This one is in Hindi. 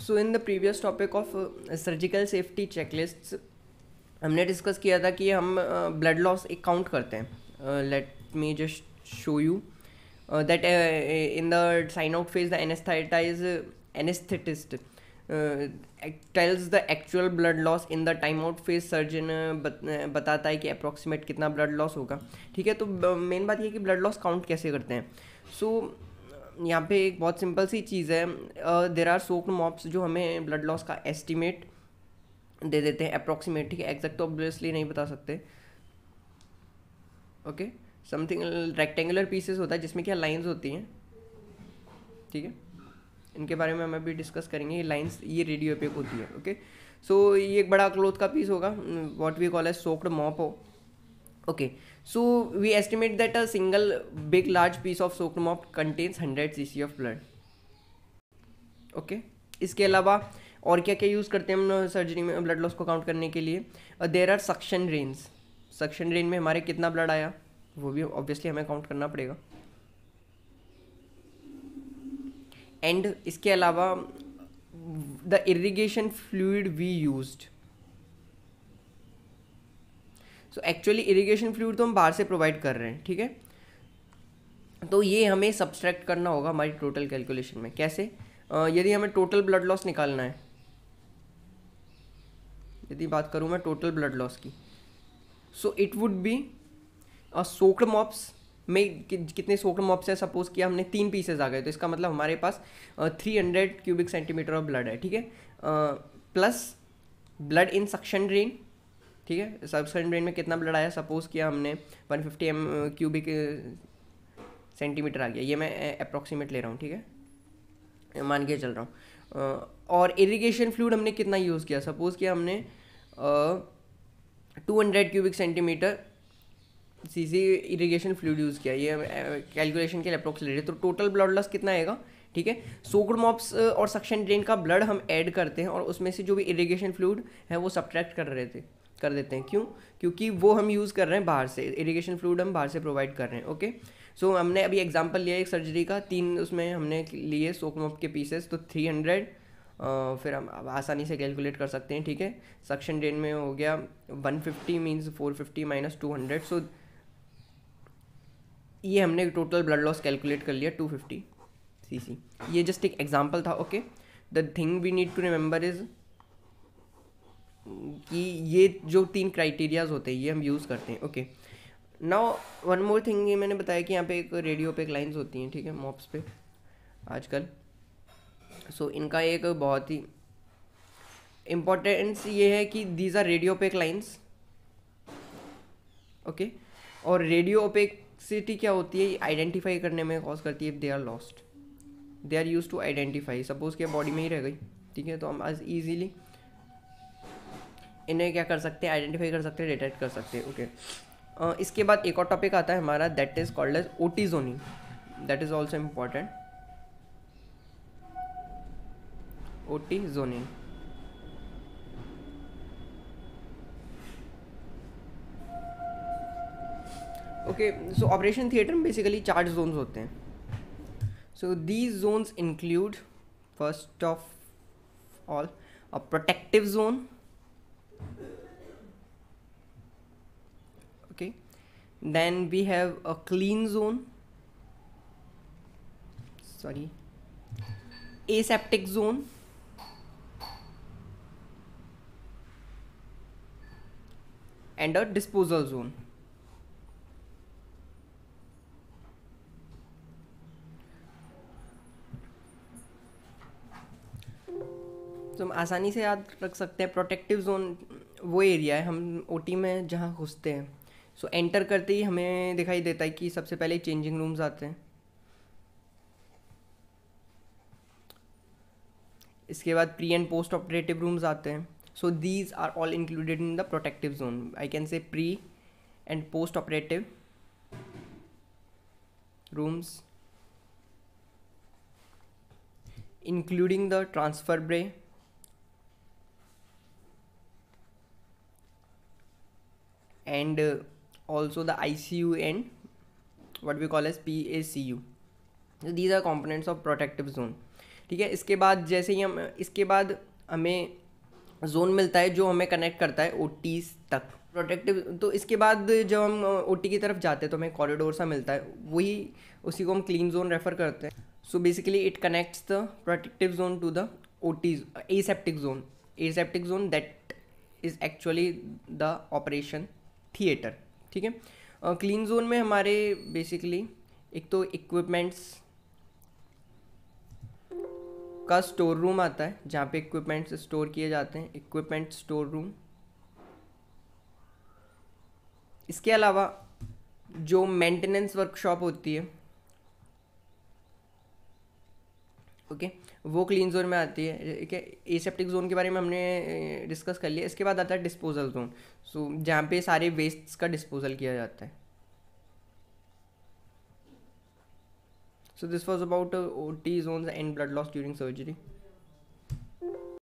So in the previous topic of surgical safety checklist हमने डिस्कस किया था कि हम ब्लड uh, लॉस एक काउंट करते हैं let me just show you that in the sign out phase the anaesthetise anaesthetist tells the actual blood loss in the time out phase surgeon बताता है कि अप्रॉक्सीमेट कितना ब्लड लॉस होगा ठीक है तो मेन uh, बात यह कि ब्लड लॉस काउंट कैसे करते हैं सो so, यहाँ पे एक बहुत सिंपल सी चीज़ है देर आर सोक्ड मॉप्स जो हमें ब्लड लॉस का एस्टिमेट दे देते हैं अप्रोक्सीमेट ठीक है एग्जैक्ट तो ऑब्वियसली नहीं बता सकते ओके समथिंग रेक्टेंगुलर पीसेस होता है जिसमें क्या लाइंस होती हैं ठीक है इनके बारे में हम अभी डिस्कस करेंगे ये लाइंस ये रेडियो पे होती है ओके सो so, ये एक बड़ा क्लोथ का पीस होगा what we call as soaked mop हो okay okay. We estimate that a single big large piece of soaked mop contains hundred C C of blood okay इसके अलावा और क्या क्या यूज़ करते हैं हम सर्जरी uh, में ब्लड लॉस को काउंट करने के लिए there are suction drains suction drain में हमारे कितना ब्लड आया वो भी ऑब्वियसली हमें काउंट करना पड़ेगा एंड इसके अलावा the irrigation fluid we used so actually irrigation fluid तो हम बाहर से प्रोवाइड कर रहे हैं ठीक है तो ये हमें सब्सट्रैक्ट करना होगा हमारी टोटल कैलकुलेशन में कैसे यदि हमें टोटल ब्लड लॉस निकालना है यदि बात करूँ मैं टोटल ब्लड लॉस की so it would be soaked mops में कितने सोक्ड मॉप्स हैं सपोज किया हमने तीन पीसेज आ गए तो इसका मतलब हमारे पास three hundred cubic centimetre of blood है ठीक है plus blood in suction drain ठीक है सब्सकरेंट ब्रेन में कितना ब्लड आया सपोज़ किया हमने one fifty M cubic centimetre आ गया ये मैं अप्रोक्सीमेट uh, ले रहा हूँ ठीक है मान के चल रहा हूँ uh, और इरिगेशन फ्लूड हमने कितना यूज़ किया सपोज़ किया हमने two hundred cubic centimetre C C irrigation fluid use किया ये कैलकुलेशन uh, के लिए अप्रोक्स ले रहे तो टोटल ब्लड लॉस कितना आएगा ठीक है सोगर मॉप्स और सक्शन ड्रेन का ब्लड हम ऐड करते हैं और उसमें से जो भी इरीगेशन फ्लूड है वो सब्ट्रैक्ट कर रहे थे कर देते हैं क्यों क्योंकि वो हम यूज़ कर रहे हैं बाहर से इरीगेशन फ्लूड हम बाहर से प्रोवाइड कर रहे हैं ओके सो so, हमने अभी एग्जाम्पल लिया एक सर्जरी का तीन उसमें हमने लिए सोकमोप के पीसेस तो थ्री हंड्रेड फिर हम आसानी से कैलकुलेट कर सकते हैं ठीक है सक्शन डेन में हो गया one fifty means four fifty minus two hundred so ये हमने टोटल ब्लड लॉस कैलकुलेट कर लिया टू फिफ्टी सी सी ये जस्ट एक एग्जाम्पल था okay the thing we need to remember is कि ये जो तीन क्राइटेरियाज होते हैं ये हम यूज़ करते हैं okay now one more thing मैंने बताया कि यहाँ पे एक रेडियो पे एक लाइन्स होती हैं ठीक है मॉप्स पे आजकल सो so, इनका एक बहुत ही इम्पोर्टेंस ये है कि these are radiopaque lines okay okay? और रेडियो ओपेक्सिटी क्या होती है आइडेंटिफाई करने में कॉज करती है they are lost they are used to identify suppose के बॉडी में ही रह गई ठीक है तो हम आज ईजिली इन्हें क्या कर सकते हैं आइडेंटिफाई कर सकते हैं डिटेक्ट कर सकते हैं ओके okay. Uh, इसके बाद एक और टॉपिक आता है हमारा that is called as O T zoning that is also important O T zoning okay so operation theatre में बेसिकली चार जोन्स होते हैं so these zones include first of all a protective zone then we have a clean zone sorry aseptic zone and a disposal zone तो हम आसानी से याद रख सकते हैं प्रोटेक्टिव जोन वो एरिया है हम ओटी में जहाँ घुसते हैं सो एंटर करते ही हमें दिखाई देता है कि सबसे पहले चेंजिंग रूम्स आते हैं इसके बाद pre and post operative rooms आते हैं so these are all included in the protective zone I can say pre and post operative rooms including the transfer bay and uh, also the ICU and what we call as PACU. So these are components of protective zone. ठीक है इसके बाद जैसे ही हम इसके बाद हमें जोन मिलता है जो हमें कनेक्ट करता है ओ तक प्रोटेक्टिव तो इसके बाद जब हम ओ की तरफ जाते हैं तो हमें कॉरिडोर सा मिलता है वही उसी को हम क्लीन जोन रेफर करते हैं so basically it connects the protective zone to the O aseptic zone aseptic zone that is actually the operation theatre ठीक है क्लीन जोन में हमारे बेसिकली एक तो इक्विपमेंट्स का स्टोर रूम आता है जहाँ पे इक्विपमेंट्स स्टोर किए जाते हैं इक्विपमेंट स्टोर रूम इसके अलावा जो मेंटेनेंस वर्कशॉप होती है ओके वो क्लीन जोन में आती है ठीक है एसेप्टिक जोन के बारे में हमने डिस्कस कर लिया इसके बाद आता है डिस्पोजल जोन सो जहाँ पे सारे वेस्ट्स का डिस्पोजल किया जाता है so this was about O T zones and blood loss during surgery